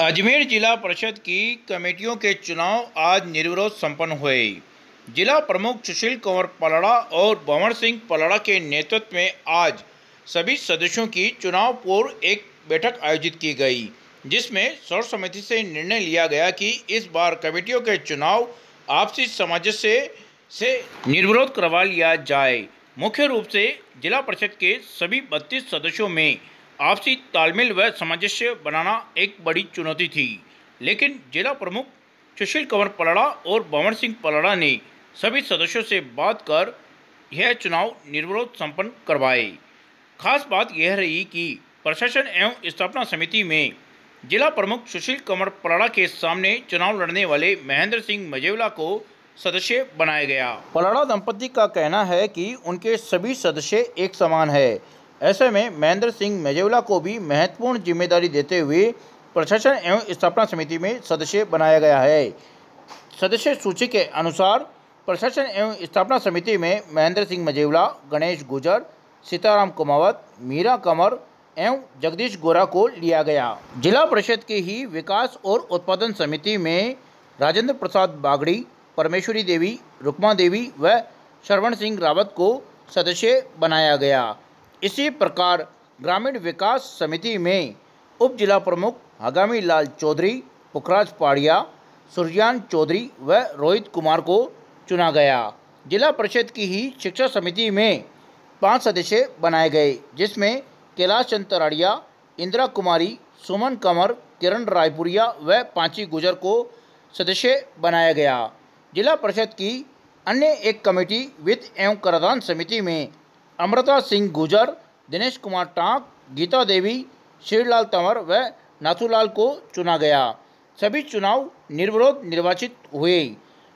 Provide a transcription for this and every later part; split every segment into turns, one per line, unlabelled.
अजमेर जिला परिषद की कमेटियों के चुनाव आज निर्विरोध संपन्न हुए जिला प्रमुख सुशील कंवर पलड़ा और भंवर सिंह पलड़ा के नेतृत्व में आज सभी सदस्यों की चुनाव पूर्व एक बैठक आयोजित की गई जिसमें सर्वसम्मति से निर्णय लिया गया कि इस बार कमेटियों के चुनाव आपसी सामंजस्य से निर्विरोध करवा लिया जाए मुख्य रूप से जिला परिषद के सभी बत्तीस सदस्यों में आपसी तालमेल व सामंजस्य बनाना एक बड़ी चुनौती थी लेकिन जिला प्रमुख सुशील कंवर पलड़ा और बावन सिंह पलड़ा ने सभी सदस्यों से बात कर यह चुनाव निर्विरोध संपन्न करवाए खास बात यह रही कि प्रशासन एवं स्थापना समिति में जिला प्रमुख सुशील कंवर पलड़ा के सामने चुनाव लड़ने वाले महेंद्र सिंह मजेवला को सदस्य बनाया गया पलड़ा दंपति का कहना है कि उनके सभी सदस्य एक समान है ऐसे में महेंद्र सिंह मेजेवला को भी महत्वपूर्ण जिम्मेदारी देते हुए प्रशासन एवं स्थापना समिति में सदस्य बनाया गया है सदस्य सूची के अनुसार प्रशासन एवं स्थापना समिति में महेंद्र सिंह मजेवला गणेश गुजर सीताराम कुमावत मीरा कंवर एवं जगदीश गोरा को लिया गया जिला परिषद के ही विकास और उत्पादन समिति में राजेंद्र प्रसाद बागड़ी परमेश्वरी देवी रुकमा देवी व श्रवण सिंह रावत को सदस्य बनाया गया इसी प्रकार ग्रामीण विकास समिति में उप जिला प्रमुख हगामी लाल चौधरी पुखराज पाड़िया सुरजान चौधरी व रोहित कुमार को चुना गया जिला परिषद की ही शिक्षा समिति में पांच सदस्य बनाए गए जिसमें कैलाश चंद तराड़िया इंदिरा कुमारी सुमन कंवर किरण रायपुरिया व पांची गुजर को सदस्य बनाया गया जिला परिषद की अन्य एक कमेटी वित्त एवं करदान समिति में अमृता सिंह गुजर दिनेश कुमार टाँक गीता देवी श्रीलाल तंवर व नाथूलाल को चुना गया सभी चुनाव निर्विरोध निर्वाचित हुए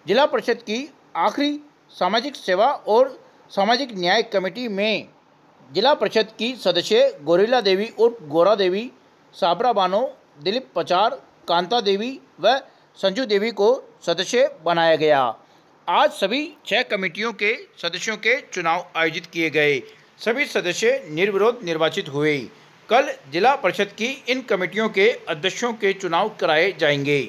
जिला परिषद की आखिरी सामाजिक सेवा और सामाजिक न्याय कमेटी में जिला परिषद की सदस्य गोरिला देवी और गोरा देवी साबरा बानो दिलीप पचार कांता देवी व संजू देवी को सदस्य बनाया गया आज सभी छह कमेटियों के सदस्यों के चुनाव आयोजित किए गए सभी सदस्य निर्विरोध निर्वाचित हुए कल जिला परिषद की इन कमेटियों के अध्यक्षों के चुनाव कराए जाएंगे